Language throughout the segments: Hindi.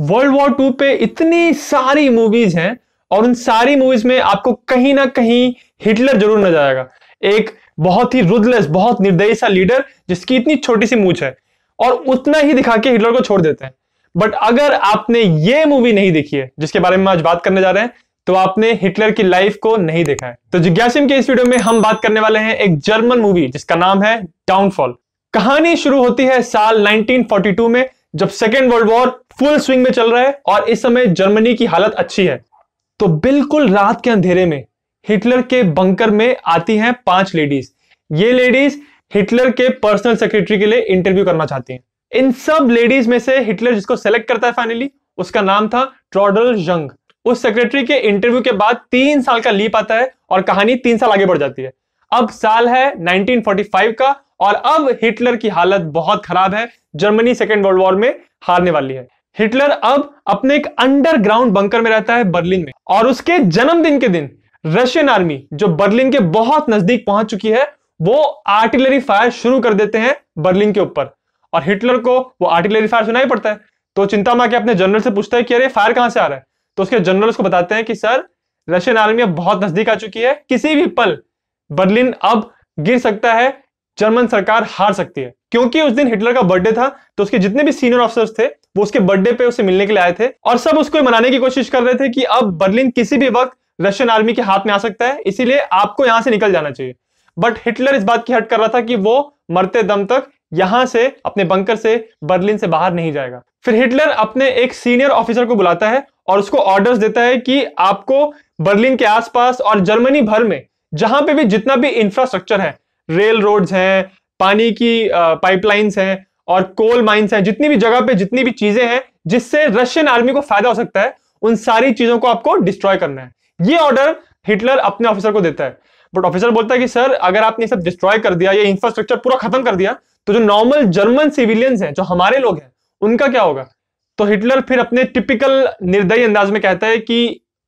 वर्ल्ड वॉर टू पे इतनी सारी मूवीज हैं और उन सारी मूवीज में आपको कहीं ना कहीं हिटलर जरूर नजर आएगा एक बहुत ही रुदलेस बहुत निर्दयी सा लीडर जिसकी इतनी छोटी सी मूछ है और उतना ही दिखा के हिटलर को छोड़ देते हैं बट अगर आपने ये मूवी नहीं देखी है जिसके बारे में आज बात करने जा रहे हैं तो आपने हिटलर की लाइफ को नहीं देखा है तो जिज्ञासिम के इस वीडियो में हम बात करने वाले हैं एक जर्मन मूवी जिसका नाम है डाउनफॉल कहानी शुरू होती है साल 1942 में जब second world war full swing में चल रहा है और इस समय जर्मनी की हालत अच्छी है तो बिल्कुल रात के अंधेरे में हिटलर के बंकर में आती हैं पांच लेडीज ये लेडीज हिटलर के पर्सनल सेक्रेटरी के लिए इंटरव्यू करना चाहती हैं इन सब लेडीज में से हिटलर जिसको सेलेक्ट करता है फाइनली उसका नाम था ट्रॉडल जंग उस सेक्रेटरी के इंटरव्यू के बाद तीन साल का लीप आता है और कहानी तीन साल आगे बढ़ जाती है अब साल है 1945 का और अब हिटलर की हालत बहुत खराब है जर्मनी सेकेंड वर्ल्ड वॉर में हारने वाली है हिटलर अब अपने एक अंडरग्राउंड बंकर में रहता है बर्लिन में और उसके जन्मदिन के दिन रशियन आर्मी जो बर्लिन के बहुत नजदीक पहुंच चुकी है वो आर्टिलरी फायर शुरू कर देते हैं बर्लिन के ऊपर और हिटलर को वो आर्टिलरी फायर सुनाई पड़ता है तो चिंता मा के अपने जनरल से पूछता है कि अरे फायर कहां से आ रहा है तो उसके जनरल उसको बताते हैं कि सर रशियन आर्मी अब बहुत नजदीक आ चुकी है किसी भी पल बर्लिन अब गिर सकता है जर्मन सरकार हार सकती है क्योंकि उस दिन हिटलर का बर्थडे था तो उसके जितने भी सीनियर ऑफिसर्स थे वो उसके बर्थडे पे उसे मिलने के लिए आए थे और सब उसको मनाने की कोशिश कर रहे थे कि अब बर्लिन किसी भी वक्त रशियन आर्मी के हाथ में आ सकता है इसीलिए आपको यहां से निकल जाना चाहिए बट हिटलर इस बात की हट कर रहा था कि वो मरते दम तक यहां से अपने बंकर से बर्लिन से बाहर नहीं जाएगा फिर हिटलर अपने एक सीनियर ऑफिसर को बुलाता है और उसको ऑर्डर्स देता है कि आपको बर्लिन के आसपास और जर्मनी भर में जहां पे भी जितना भी इंफ्रास्ट्रक्चर है रेल रोड्स हैं पानी की पाइपलाइंस हैं और कोल माइंस हैं जितनी भी जगह पे जितनी भी चीजें हैं जिससे रशियन आर्मी को फायदा हो सकता है उन सारी चीजों को आपको डिस्ट्रॉय करना है ये ऑर्डर हिटलर अपने ऑफिसर को देता है बट ऑफिसर बोलता है कि सर अगर आपने सब डिस्ट्रॉय कर दिया ये इंफ्रास्ट्रक्चर पूरा खत्म कर दिया तो जो नॉर्मल जर्मन सिविलियंस हैं जो हमारे लोग हैं उनका क्या होगा तो हिटलर फिर अपने टिपिकल निर्दयी अंदाज में कहता है कि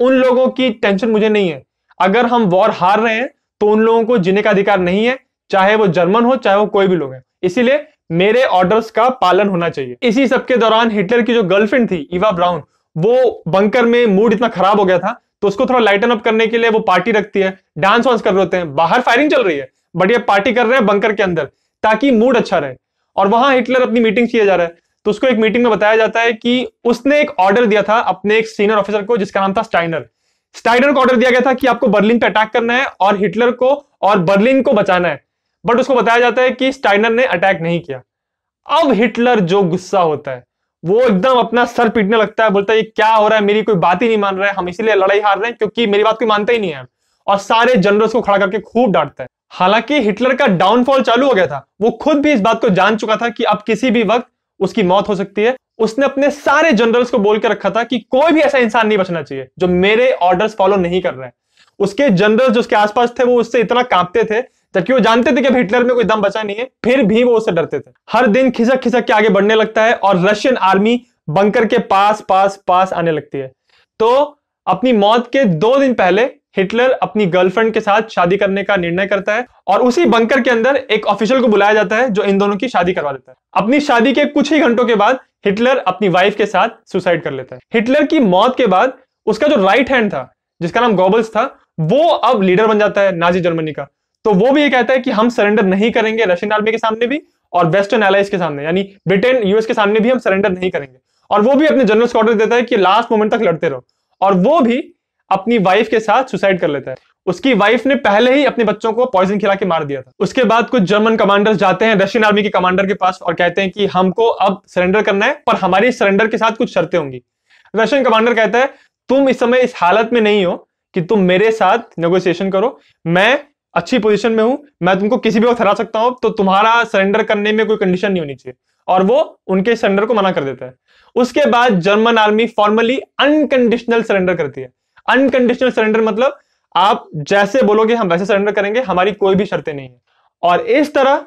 उन लोगों की टेंशन मुझे नहीं है अगर हम वॉर हार रहे हैं तो उन लोगों को जीने का अधिकार नहीं है चाहे वो जर्मन हो चाहे वो कोई भी लोग हैं इसीलिए मेरे ऑर्डर्स का पालन होना चाहिए इसी सबके दौरान हिटलर की जो गर्लफ्रेंड थी इवा ब्राउन वो बंकर में मूड इतना खराब हो गया था तो उसको थोड़ा लाइटन अप करने के लिए वो पार्टी रखती है डांस वांस कर रहे होते हैं बाहर फायरिंग चल रही है बट ये पार्टी कर रहे हैं बंकर के अंदर ताकि मूड अच्छा रहे और वहां हिटलर अपनी मीटिंग किया जा रहा है तो उसको एक मीटिंग में बताया जाता है कि उसने एक ऑर्डर दिया था अपने एक सीनियर ऑफिसर को जिसका नाम था स्टाइनर स्टाइनर को ऑर्डर दिया गया था कि आपको बर्लिन पे अटैक करना है और हिटलर को और बर्लिन को बचाना है बट उसको बताया जाता है कि स्टाइनर ने अटैक नहीं किया अब हिटलर जो गुस्सा होता है वो एकदम अपना सर पीटने लगता है बोलता है ये क्या हो रहा है मेरी कोई बात ही नहीं मान रहा है हम इसीलिए लड़ाई हार रहे हैं क्योंकि मेरी बात कोई मानता ही नहीं है और सारे जनरल्स को खड़ा करके खूब डांटता है हालांकि हिटलर का डाउनफॉल चालू हो गया था वो खुद भी इस बात को जान चुका था कि अब किसी भी वक्त उसकी मौत हो सकती है उसने अपने सारे जनरल्स को बोल के रखा था कि कोई भी ऐसा इंसान नहीं बचना चाहिए जो मेरे ऑर्डर्स फॉलो नहीं कर रहा है उसके जनरल जो उसके आसपास थे वो उससे इतना कांपते थे जबकि वो तो जानते थे कि हिटलर में कोई दम बचा नहीं है फिर भी वो उससे डरते थे हर दिन खिसक खिसक के आगे बढ़ने लगता है और रशियन आर्मी बंकर के पास पास पास आने लगती है तो अपनी मौत के दो दिन पहले हिटलर अपनी गर्लफ्रेंड के साथ शादी करने का निर्णय करता है और उसी बंकर के अंदर एक ऑफिशियल को बुलाया जाता है जो इन दोनों की शादी करवा देता है अपनी शादी के कुछ ही घंटों के बाद हिटलर अपनी वाइफ के साथ सुसाइड कर लेता है हिटलर की मौत के बाद उसका जो राइट हैंड था जिसका नाम गोबल्स था वो अब लीडर बन जाता है नाजी जर्मनी का तो वो भी ये कहता है कि हम सरेंडर नहीं करेंगे रशियन आर्मी के सामने भी और वेस्टर्न एलाइज के सामने यानी ब्रिटेन यूएस के सामने भी हम सरेंडर नहीं करेंगे और वो भी अपने जनरल स्कॉर्डर देता है कि लास्ट मोमेंट तक लड़ते रहो और वो भी अपनी वाइफ के साथ सुसाइड कर लेता है उसकी वाइफ ने पहले ही अपने बच्चों को पॉइजन खिला के मार दिया था उसके बाद कुछ जर्मन कमांडर्स जाते हैं रशियन आर्मी के कमांडर के पास और कहते हैं कि हमको अब सरेंडर करना है पर हमारी सरेंडर के साथ कुछ शर्तें होंगी रशियन कमांडर कहता है तुम इस समय इस हालत में नहीं हो कि तुम मेरे साथ नेगोशिएशन करो मैं अच्छी पोजीशन में हूं मैं तुमको किसी भी वक्त हरा सकता हूं तो तुम्हारा सरेंडर करने में कोई कंडीशन नहीं होनी चाहिए और वो उनके सरेंडर को मना कर देता है उसके बाद German army formally unconditional surrender करती है अनकंडीशनल सरेंडर मतलब आप जैसे बोलोगे हम वैसे सरेंडर करेंगे हमारी कोई भी शर्तें नहीं है और इस तरह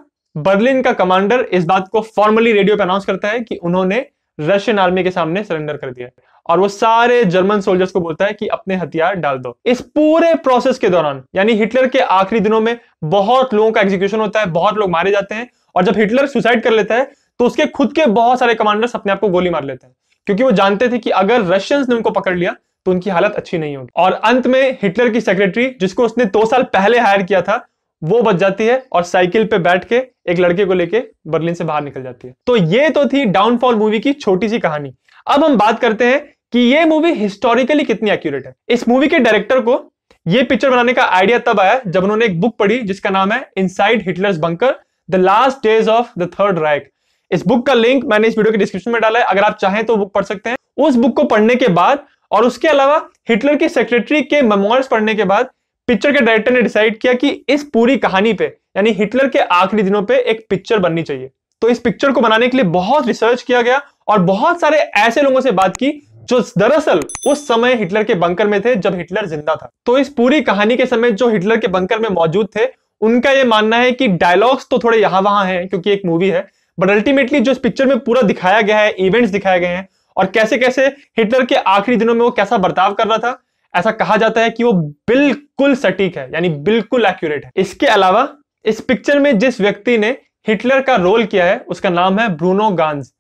बर्लिन का कमांडर इस बात को फॉर्मली रेडियो पर अनाउंस करता है कि उन्होंने रशियन आर्मी के सामने सरेंडर कर दिया और वो सारे जर्मन सोल्जर्स को बोलता है कि अपने हथियार डाल दो इस पूरे प्रोसेस के दौरान यानी हिटलर के आखिरी दिनों में बहुत लोगों का एग्जीक्यूशन होता है बहुत लोग मारे जाते हैं और जब हिटलर सुसाइड कर लेता है तो उसके खुद के बहुत सारे कमांडर्स अपने आप को गोली मार लेते हैं क्योंकि वो जानते थे कि अगर रशियंस ने उनको पकड़ लिया तो उनकी हालत अच्छी नहीं होगी और अंत में हिटलर की सेक्रेटरी जिसको उसने दो साल पहले हायर किया था वो बच जाती है और साइकिल पे बैठ के एक लड़के को लेके बर्लिन से बाहर निकल जाती है तो ये तो थी डाउनफॉल मूवी की छोटी सी कहानी अब हम बात करते हैं कि ये मूवी हिस्टोरिकली कितनी एक्यूरेट है इस मूवी के डायरेक्टर को ये पिक्चर बनाने का आइडिया तब आया जब उन्होंने एक बुक पढ़ी जिसका नाम है inside Hitler's bunker the last days of the Third Reich इस बुक का लिंक मैंने इस वीडियो के डिस्क्रिप्शन में डाला है अगर आप चाहें तो बुक पढ़ सकते हैं उस बुक को पढ़ने के बाद और उसके अलावा हिटलर के सेक्रेटरी के मेमोर्स पढ़ने के बाद पिक्चर के डायरेक्टर ने डिसाइड किया कि इस पूरी कहानी पे यानी हिटलर के आखिरी दिनों पे एक पिक्चर बननी चाहिए तो इस पिक्चर को बनाने के लिए बहुत रिसर्च किया गया और बहुत सारे ऐसे लोगों से बात की जो दरअसल उस समय हिटलर के बंकर में थे जब हिटलर जिंदा था तो इस पूरी कहानी के समय जो हिटलर के बंकर में मौजूद थे उनका यह मानना है कि डायलॉग्स तो थोड़े यहां वहां हैं क्योंकि एक मूवी है बट अल्टीमेटली जो इस पिक्चर में पूरा दिखाया गया है इवेंट्स दिखाए गए हैं और कैसे कैसे हिटलर के आखिरी दिनों में वो कैसा बर्ताव कर रहा था ऐसा कहा जाता है कि वो बिल्कुल सटीक है यानी बिल्कुल एक्यूरेट है इसके अलावा इस पिक्चर में जिस व्यक्ति ने हिटलर का रोल किया है उसका नाम है ब्रूनो गांज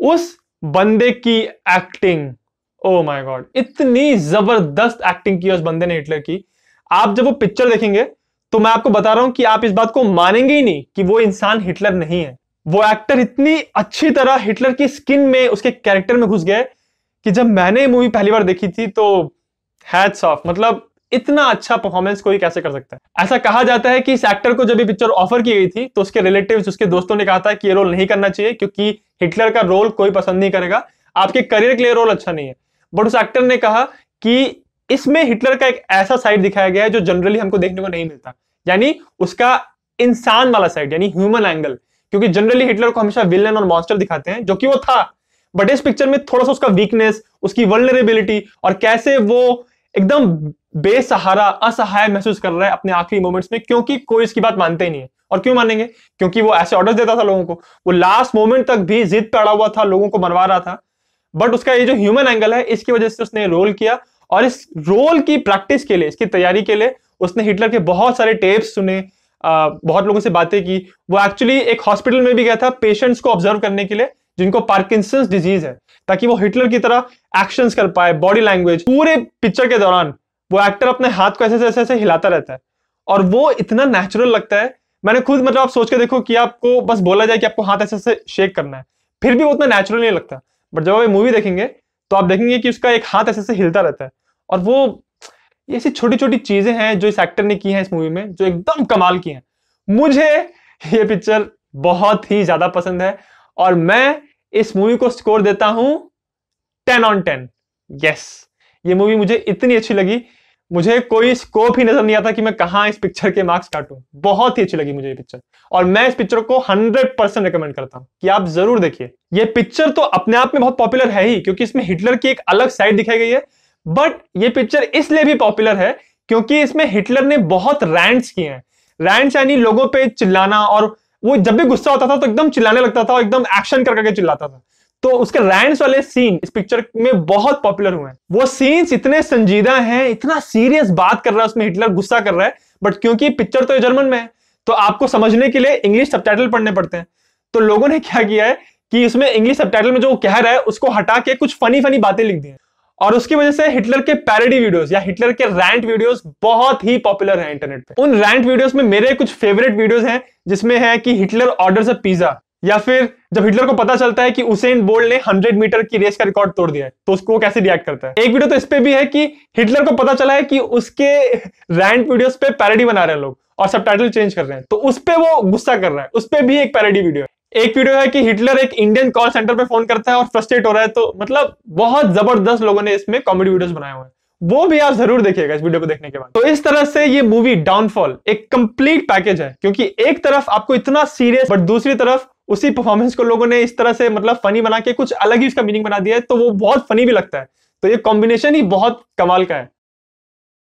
उस बंदे की एक्टिंग ओ माय गॉड इतनी जबरदस्त एक्टिंग की उस बंदे ने हिटलर की आप जब वो पिक्चर देखेंगे तो मैं आपको बता रहा हूं कि आप इस बात को मानेंगे ही नहीं कि वो इंसान हिटलर नहीं है वो एक्टर इतनी अच्छी तरह हिटलर की स्किन में उसके कैरेक्टर में घुस गए कि जब मैंने मूवी पहली बार देखी थी तो हैट्स ऑफ मतलब इतना अच्छा परफॉर्मेंस कोई कैसे कर सकता है ऐसा कहा जाता है कि इस एक्टर को जब भी पिक्चर ऑफर की गई थी तो उसके रिलेटिव उसके दोस्तों ने कहा था कि ये रोल नहीं करना चाहिए क्योंकि हिटलर का रोल कोई पसंद नहीं करेगा आपके करियर के लिए रोल अच्छा नहीं है बट उस एक्टर ने कहा कि इसमें हिटलर का एक ऐसा साइड दिखाया गया है जो जनरली हमको देखने को नहीं मिलता यानी उसका इंसान वाला साइड यानी ह्यूमन एंगल क्योंकि जनरली हिटलर को हमेशा विलन और मॉन्स्टर दिखाते हैं जो कि वो था बट इस पिक्चर में थोड़ा सा उसका वीकनेस उसकी वर्नरेबिलिटी और कैसे वो एकदम बेसहारा असहाय महसूस कर रहा है अपने आखिरी मोमेंट्स में क्योंकि कोई इसकी बात मानते ही नहीं है और क्यों मानेंगे क्योंकि वो ऐसे ऑर्डर देता था लोगों को वो लास्ट मोमेंट तक भी जिद पे अड़ा हुआ था लोगों को मरवा रहा था बट उसका ये जो ह्यूमन एंगल है इसकी वजह से उसने रोल किया और इस रोल की प्रैक्टिस के लिए इसकी तैयारी के लिए उसने हिटलर के बहुत सारे टेप्स सुने आ, बहुत लोगों से बातें की वो एक्चुअली एक हॉस्पिटल में भी गया था पेशेंट्स को ऑब्जर्व करने के लिए जिनको पार्किंसंस डिजीज है ताकि वो हिटलर की तरह एक्शंस कर पाए बॉडी लैंग्वेज पूरे पिक्चर के दौरान वो एक्टर अपने हाथ को ऐसे ऐसे ऐसे हिलाता रहता है और वो इतना नेचुरल लगता है मैंने खुद मतलब आप सोच के देखो कि आपको बस बोला जाए कि आपको हाथ ऐसे ऐसे शेक करना है फिर भी वो उतना नेचुरल नहीं लगता बट जब आप मूवी देखेंगे तो आप देखेंगे कि उसका एक हाथ ऐसे ऐसे हिलता रहता है और वो ये ऐसी छोटी छोटी चीजें हैं जो इस एक्टर ने की हैं इस मूवी में जो एकदम कमाल की हैं मुझे ये पिक्चर बहुत ही ज्यादा पसंद है और मैं इस मूवी को स्कोर देता हूं टेन ऑन टेन यस ये मूवी मुझे इतनी अच्छी लगी मुझे कोई स्कोप ही नजर नहीं आता कि मैं कहाँ इस पिक्चर के मार्क्स काटूं बहुत ही अच्छी लगी मुझे ये पिक्चर और मैं इस पिक्चर को 100 परसेंट रिकमेंड करता हूं कि आप जरूर देखिए ये पिक्चर तो अपने आप में बहुत पॉपुलर है ही क्योंकि इसमें हिटलर की एक अलग साइड दिखाई गई है बट ये पिक्चर इसलिए भी पॉपुलर है क्योंकि इसमें हिटलर ने बहुत रैंड्स किए हैं रैंड्स यानी लोगों पर चिल्लाना और वो जब भी गुस्सा होता था तो एकदम चिल्लाने लगता था और एकदम एक्शन करके चिल्लाता था तो उसके रैंड वाले सीन इस पिक्चर में बहुत पॉपुलर हुए हैं वो सीन्स इतने संजीदा हैं इतना सीरियस बात कर रहा है उसमें हिटलर गुस्सा कर रहा है बट क्योंकि पिक्चर तो जर्मन में है तो आपको समझने के लिए इंग्लिश सब पढ़ने पड़ते हैं तो लोगों ने क्या किया है कि उसमें इंग्लिश सब में जो कह रहा है उसको हटा के कुछ फनी फनी बातें लिख दी है और उसकी वजह से हिटलर के पैरडी वीडियोस या हिटलर के रैंट वीडियोस बहुत ही पॉपुलर हैं इंटरनेट पे उन रैंट वीडियोस में मेरे कुछ फेवरेट वीडियोस हैं जिसमें है कि हिटलर ऑर्डर्स अ पिज्जा या फिर जब हिटलर को पता चलता है कि उसेन बोल्ड ने 100 मीटर की रेस का रिकॉर्ड तोड़ दिया है तो उसको वो कैसे रिएक्ट करता है एक वीडियो तो इस पे भी है कि हिटलर को पता चला है कि उसके रैंड वीडियोस पे पैरडी बना रहे हैं लोग और सब टाइटल चेंज कर रहे हैं तो उस पर वो गुस्सा कर रहा है उस पर भी एक पैरडी वीडियो है एक वीडियो है कि हिटलर एक इंडियन कॉल सेंटर पर फोन करता है और फ्रस्ट्रेट हो रहा है तो मतलब बहुत जबरदस्त लोगों ने इसमें कॉमेडी वीडियो बनाए हुए हैं वो भी आप जरूर देखिएगा इस वीडियो को देखने के बाद तो इस तरह से ये मूवी डाउनफॉल एक कंप्लीट पैकेज है क्योंकि एक तरफ आपको इतना सीरियस बट दूसरी तरफ उसी परफॉर्मेंस को लोगों ने इस तरह से मतलब फनी बना के कुछ अलग ही उसका मीनिंग बना दिया है तो वो बहुत फनी भी लगता है तो ये कॉम्बिनेशन ही बहुत कमाल का है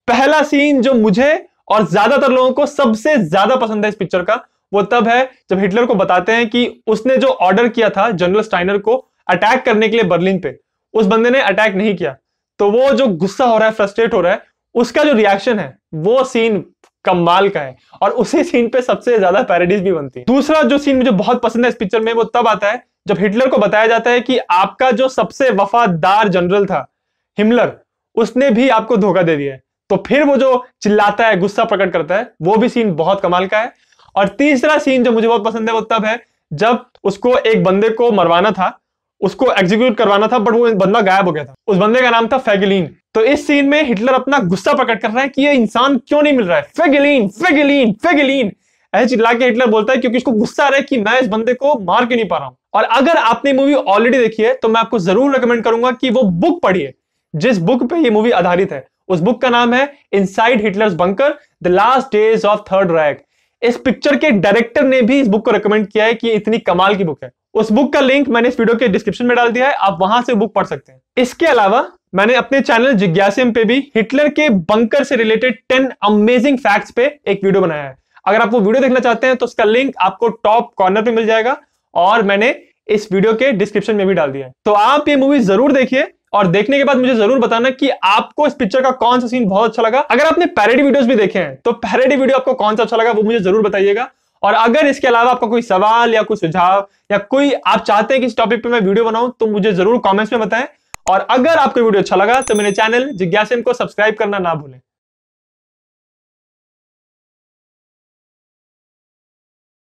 पहला सीन जो मुझे और ज्यादातर लोगों को सबसे ज्यादा पसंद है इस पिक्चर का वो तब है जब हिटलर को बताते हैं कि उसने जो ऑर्डर किया था जनरल स्टाइनर को अटैक करने के लिए बर्लिन पे उस बंदे ने अटैक नहीं किया तो वो जो गुस्सा हो रहा है फ्रस्ट्रेट हो रहा है उसका जो रिएक्शन है वो सीन कमाल का है और उसी सीन पे सबसे ज्यादा पैरडीज भी बनती है दूसरा जो सीन मुझे बहुत पसंद है इस पिक्चर में वो तब आता है जब हिटलर को बताया जाता है कि आपका जो सबसे वफादार जनरल था हिमलर उसने भी आपको धोखा दे दिया है तो फिर वो जो चिल्लाता है गुस्सा प्रकट करता है वो भी सीन बहुत कमाल का है और तीसरा सीन जो मुझे बहुत पसंद है वो तब है जब उसको एक बंदे को मरवाना था उसको एग्जीक्यूट करवाना था बट वो बंदा गायब हो गया था उस बंदे का नाम था फेगेलिन तो इस सीन में हिटलर अपना गुस्सा प्रकट कर रहा है कि ये इंसान क्यों नहीं मिल रहा है फेगेलिन फेगेलिन फेगेलिन ऐसे चिल्ला के हिटलर बोलता है क्योंकि उसको गुस्सा आ रहा है कि मैं इस बंदे को मार क्यों नहीं पा रहा हूं और अगर आपने मूवी ऑलरेडी देखी है तो मैं आपको जरूर रिकमेंड करूंगा कि वो बुक पढ़िए जिस बुक पे ये मूवी आधारित है उस बुक का नाम है inside Hitler's bunker the last days of Third Reich इस पिक्चर के डायरेक्टर ने भी इस बुक को रिकमेंड किया है कि इतनी कमाल की बुक है उस बुक का लिंक मैंने इस वीडियो के डिस्क्रिप्शन में डाल दिया है आप वहां से बुक पढ़ सकते हैं इसके अलावा मैंने अपने चैनल जिज्ञासम पे भी हिटलर के बंकर से रिलेटेड टेन अमेजिंग फैक्ट्स पे एक वीडियो बनाया है अगर आप वो वीडियो देखना चाहते हैं तो उसका लिंक आपको टॉप कॉर्नर पे मिल जाएगा और मैंने इस वीडियो के डिस्क्रिप्शन में भी डाल दिया है तो आप ये मूवी जरूर देखिए और देखने के बाद मुझे जरूर बताना कि आपको इस पिक्चर का कौन सा सीन बहुत अच्छा लगा अगर आपने पैरेडी वीडियोस भी देखे हैं तो पैरेडी वीडियो आपको कौन सा अच्छा लगा वो मुझे जरूर बताइएगा और अगर इसके अलावा आपका कोई सवाल या कोई सुझाव या कोई आप चाहते हैं कि इस टॉपिक पे मैं वीडियो बनाऊं तो मुझे जरूर कमेंट्स में बताएं और अगर आपको वीडियो अच्छा लगा तो मेरे चैनल जिज्ञासन को सब्सक्राइब करना ना भूलें